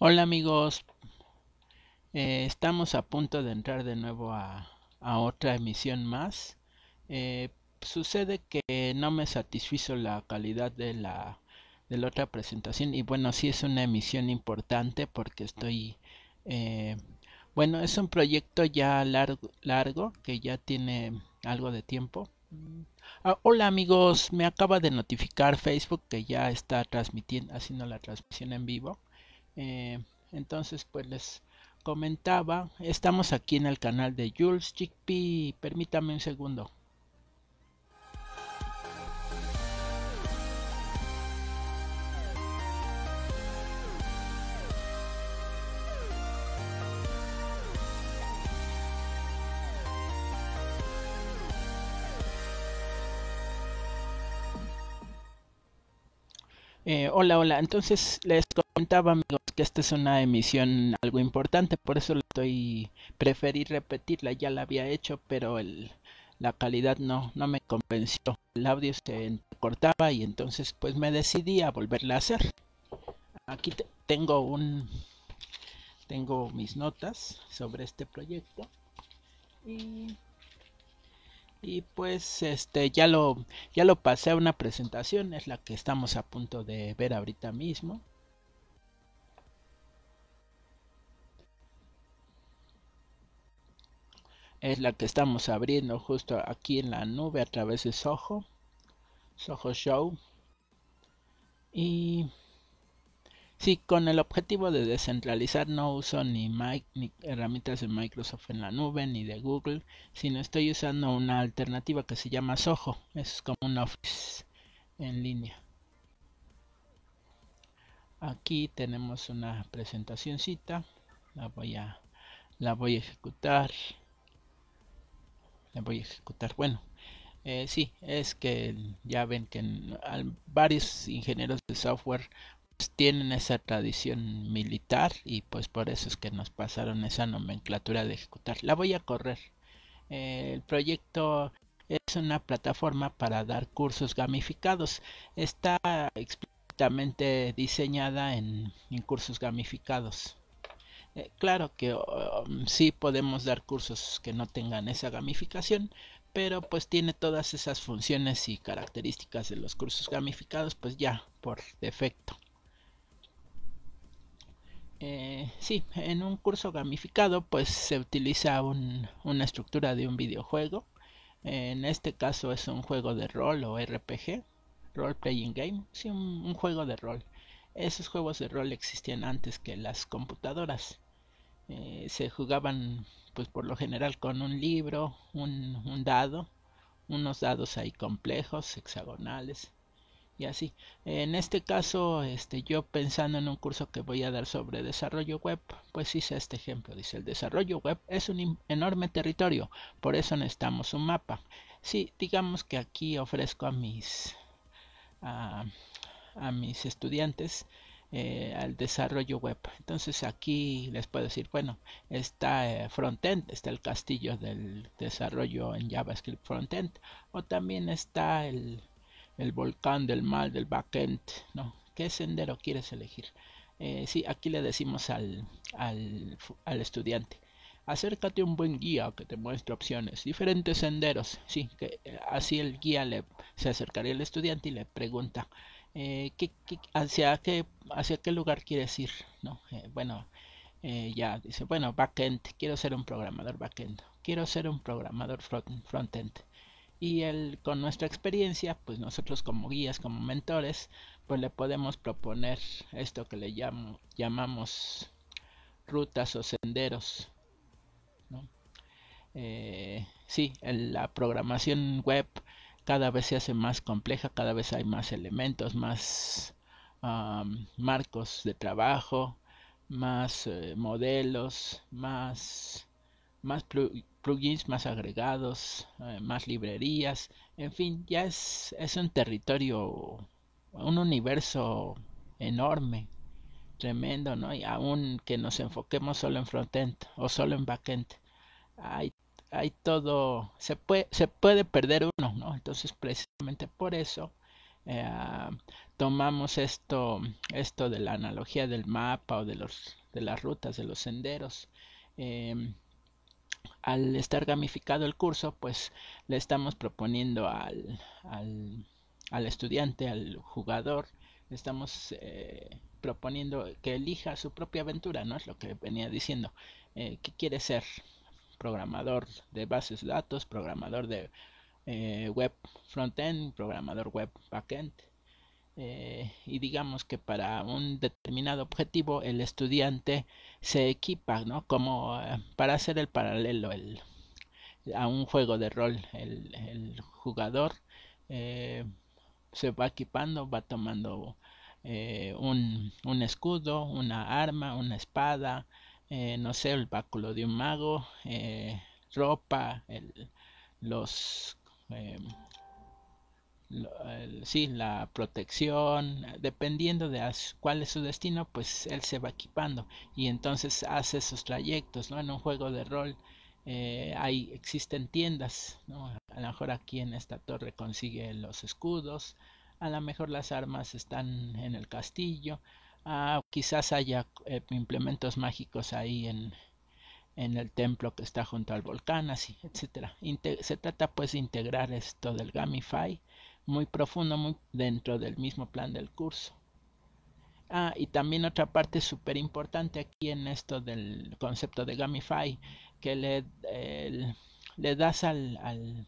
Hola amigos, eh, estamos a punto de entrar de nuevo a, otra emisión más. Eh, sucede que no me satisfizo la calidad de la, de la otra presentación y bueno, sí es una emisión importante porque estoy... Eh, bueno, es un proyecto ya largo, largo que ya tiene algo de tiempo. Ah, hola amigos, me acaba de notificar Facebook que ya está transmitiendo, haciendo la transmisión en vivo. Eh, entonces, pues les comentaba, estamos aquí en el canal de Jules Chickpea. Permítame un segundo. Eh, hola, hola. Entonces les comentaba, amigos, que esta es una emisión algo importante, por eso estoy preferí repetirla, ya la había hecho, pero el, la calidad no, no me convenció. El audio se cortaba y entonces pues me decidí a volverla a hacer. Aquí tengo un tengo mis notas sobre este proyecto y, y pues este ya lo ya lo pasé a una presentación, es la que estamos a punto de ver ahorita mismo. es la que estamos abriendo justo aquí en la nube a través de Soho, Soho Show. Y sí, con el objetivo de descentralizar no uso ni, ni herramientas de Microsoft en la nube ni de Google, sino estoy usando una alternativa que se llama Soho. Es como un Office en línea. Aquí tenemos una presentacióncita La voy a la voy a ejecutar voy a ejecutar. Bueno, eh, sí, es que ya ven que varios ingenieros de software pues, tienen esa tradición militar y pues por eso es que nos pasaron esa nomenclatura de ejecutar. La voy a correr. Eh, el proyecto es una plataforma para dar cursos gamificados. Está explícitamente diseñada en cursos gamificados. Eh, claro que um, sí podemos dar cursos que no tengan esa gamificación, pero pues tiene todas esas funciones y características de los cursos gamificados, pues ya por defecto. Eh, sí, en un curso gamificado pues se utiliza una estructura de un videojuego. En este caso es un juego de rol o RPG, Role Playing Game, sí, un juego de rol. Esos juegos de rol existían antes que las computadoras. Eh, se jugaban pues por lo general con un libro, un, dado, unos dados ahí complejos, hexagonales y así. En este caso, este, yo pensando en un curso que voy a dar sobre desarrollo web, pues hice este ejemplo. Dice, el desarrollo web es un enorme territorio, por eso necesitamos un mapa. Sí, digamos que aquí ofrezco a mis, a mis estudiantes eh, al desarrollo web. Entonces aquí les puedo decir, bueno, está front eh, frontend, está el castillo del desarrollo en JavaScript frontend, o también está el, el volcán del mal del backend, ¿no? ¿Qué sendero quieres elegir? Eh, sí, aquí le decimos al, al, al estudiante, acércate un buen guía que te muestre opciones, diferentes senderos. Sí, que así el guía le, se acercaría al estudiante y le pregunta, eh, hacia, qué, lugar quieres ir, eh, bueno, eh, ya dice, bueno, backend, quiero ser un programador backend, quiero ser un programador frontend. Y él, con nuestra experiencia, pues nosotros como guías, como mentores, pues le podemos proponer esto que le llamamos rutas o senderos. sí, en la programación web cada vez se hace más compleja, cada vez hay más elementos, más marcos de trabajo, más eh, modelos, más, más plugins, más agregados, eh, más librerías, en fin, ya es, es un territorio, un universo enorme, tremendo, ¿no? Y aún que nos enfoquemos solo en frontend o solo en backend, hay hay todo, se puede, se puede perder uno, ¿no? Entonces precisamente por eso eh, tomamos esto, esto de la analogía del mapa o de, los, de las rutas, de los senderos. Eh, al estar gamificado el curso, pues le estamos proponiendo al, al, al estudiante, al jugador, le estamos eh, proponiendo que elija su propia aventura, ¿no? Es lo que venía diciendo. ¿Qué quiere ser? programador de bases de datos, programador de eh, web frontend, programador web backend. Eh, y digamos que para un determinado objetivo el estudiante se equipa, ¿no? Como eh, para hacer el paralelo el, a un juego de rol, el, el jugador eh, se va equipando, va tomando un, un escudo, una arma, una espada, eh, no sé, el báculo de un mago, eh, ropa, el, los... Eh, sí, la protección, dependiendo de cuál es su destino, pues él se va equipando y entonces hace esos trayectos, ¿no? En un juego de rol eh, hay, existen tiendas, A lo mejor aquí en esta torre consigue los escudos, a lo mejor las armas están en el castillo, Ah, quizás haya eh, implementos mágicos ahí en, en, el templo que está junto al volcán, así, etcétera. se trata pues de integrar esto del gamify muy profundo muy dentro del mismo plan del curso. Ah, y también otra parte súper importante aquí en esto del concepto de gamify, que le, eh, le das al, al,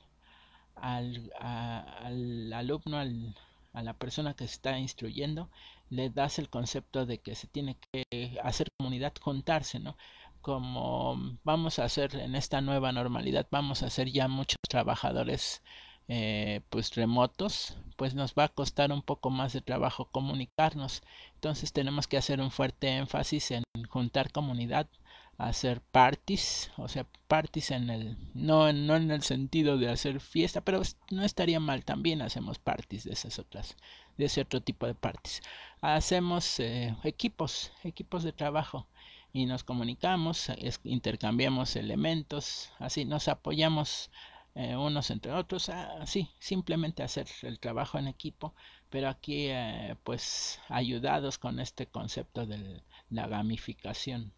al, al alumno, al a la persona que se está instruyendo, le das el concepto de que se tiene que hacer comunidad, contarse, ¿no? Como vamos a hacer en esta nueva normalidad, vamos a hacer ya muchos trabajadores eh, pues remotos, pues nos va a costar un poco más de trabajo comunicarnos. Entonces tenemos que hacer un fuerte énfasis en juntar comunidad, hacer parties, o sea, parties en el no no en el sentido de hacer fiesta, pero no estaría mal también hacemos parties de esas otras de ese otro tipo de parties. Hacemos eh, equipos, equipos de trabajo y nos comunicamos, intercambiamos elementos, así nos apoyamos eh, unos entre otros, así, ah, simplemente hacer el trabajo en equipo, pero aquí eh, pues ayudados con este concepto de la gamificación.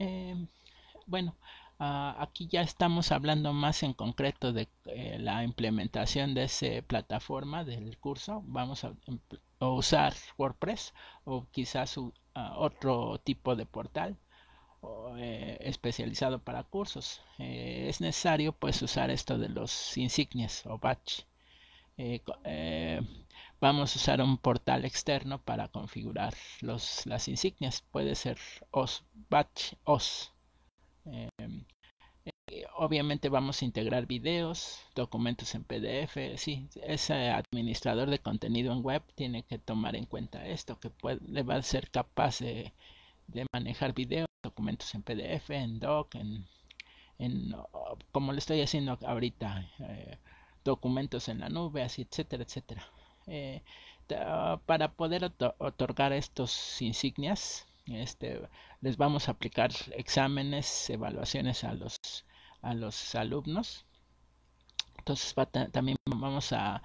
Eh, bueno, ah, aquí ya estamos hablando más en concreto de eh, la implementación de esa plataforma del curso. Vamos a, usar WordPress o quizás ah, otro tipo de portal eh, especializado para cursos. es necesario pues usar esto de los insignias o batch. vamos a usar un portal externo para configurar las insignias. Puede ser OS Batch OS. Em, eh, obviamente vamos a integrar videos, documentos en PDF. Sí, ese administrador de contenido en web tiene que tomar en cuenta esto, que puede, va a ser capaz de, manejar videos, documentos en PDF, en doc, en, en como le estoy haciendo ahorita, eh, documentos en la nube, así, etcétera, etcétera. Eh, para poder otorgar estos insignias, este, les vamos a aplicar exámenes, evaluaciones a los, a los alumnos. Entonces también vamos a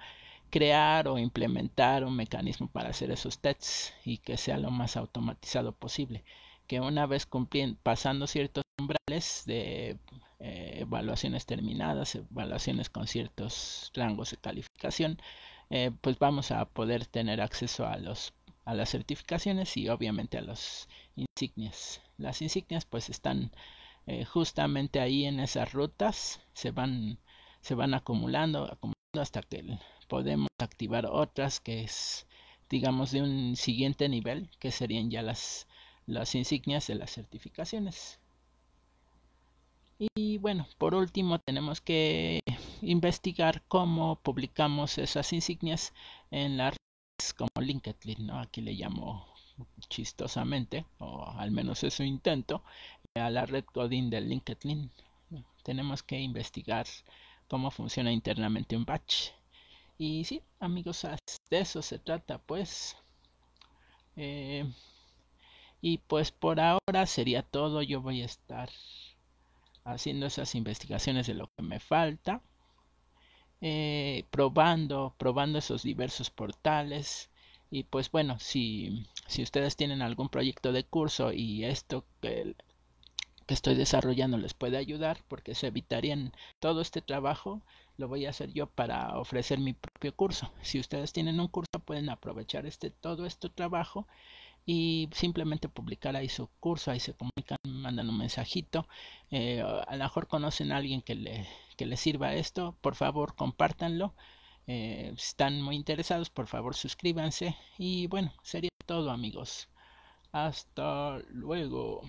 crear o implementar un mecanismo para hacer esos tests y que sea lo más automatizado posible. Que una vez cumpliendo, pasando ciertos umbrales de eh, evaluaciones terminadas, evaluaciones con ciertos rangos de calificación, eh, pues vamos a poder tener acceso a los a las certificaciones y obviamente a las insignias. Las insignias pues están eh, justamente ahí en esas rutas, se van, se van acumulando, acumulando hasta que podemos activar otras que es digamos de un siguiente nivel que serían ya las, las insignias de las certificaciones. Y bueno, por último tenemos que investigar cómo publicamos esas insignias en la como LinkedIn, Aquí le llamo chistosamente, o al menos eso intento, eh, a la red coding del LinkedIn. Tenemos que investigar cómo funciona internamente un batch. Y sí, amigos, de eso se trata, pues. Eh, y pues por ahora sería todo. Yo voy a estar haciendo esas investigaciones de lo que me falta. Eh, probando, probando esos diversos portales. Y pues bueno, si, si ustedes tienen algún proyecto de curso y esto que, que estoy desarrollando les puede ayudar, porque se evitarían todo este trabajo, lo voy a hacer yo para ofrecer mi propio curso. Si ustedes tienen un curso, pueden aprovechar este todo este trabajo y simplemente publicar ahí su curso, ahí se comunican, mandan un mensajito. Eh, a lo mejor conocen a alguien que le, que le sirva esto, por favor compártanlo. Eh, si están muy interesados, por favor suscríbanse. Y bueno, sería todo amigos. Hasta luego.